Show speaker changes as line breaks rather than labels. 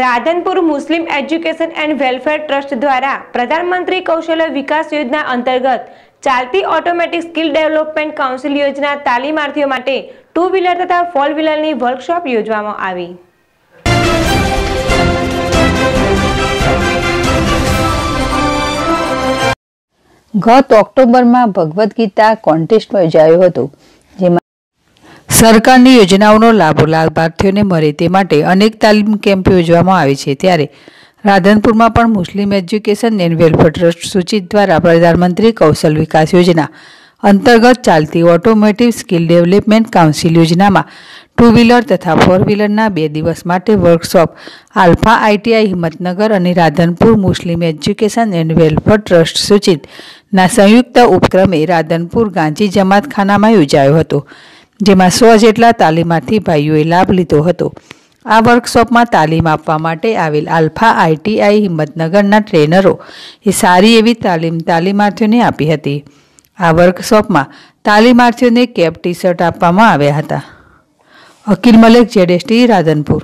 Radhanpur Muslim education and welfare trust દ્વારા પ્રધાનમંત્રી કૌશલ્ય વિકાસ યોજના અંતર્ગત ચાલતી ઓટોમેટિક સ્કિલ ડેવલપમેન્ટ કાઉન્સિલ યોજના તાલીમાર્થીઓ માટે ટુ વ્હીલર તથા ફોર વ્હીલરની વર્કશોપ યોજવામાં આવી
ગત ઓક્ટોબરમાં ભગવદ્ ગીતા કોન્ટેસ્ટ યોજાયું હતું સરકારની યોજનાઓનો લાભો લાભાર્થીઓને મળે તે માટે અનેક તાલીમ કેમ્પ યોજવામાં આવે છે ત્યારે રાધનપુરમાં પણ Muslim education and welfare trust સૂચિત દ્વારા પ્રધાનમંત્રી કૌશલ વિકાસ યોજના અંતર્ગત ચાલતી ઓટોમેટિવ સ્કિલ ડેવલપમેન્ટ કાઉન્સિલ યોજનામાં ટુ વ્હીલર તથા ફોર વ્હીલરના બે દિવસ માટે વર્કશોપ આલ્ફા આઈટીઆઈ હિંમતનગર અને Radhanpur Muslim education and welfare trust સૂચિતના સંયુક્ત ઉપક્રમે રાધનપુર ગાંધી જમાતખાનામાં યોજાયો હતો જેમાં સો જેટલા તાલીમાર્થી ભાઈઓએ લાભ લીધો હતો આ વર્કશોપમાં તાલીમ આપવા માટે આવેલ આલ્ફા આઈટીઆઈ હિંમતનગરના ટ્રેનરો એ સારી એવી તાલીમ તાલીમાર્થીઓને આપી હતી આ વર્કશોપમાં તાલીમાર્થીઓને કેપ ટી શર્ટ આપવામાં આવ્યા હતા અકિલ મલિક જેડેસટી રાધનપુર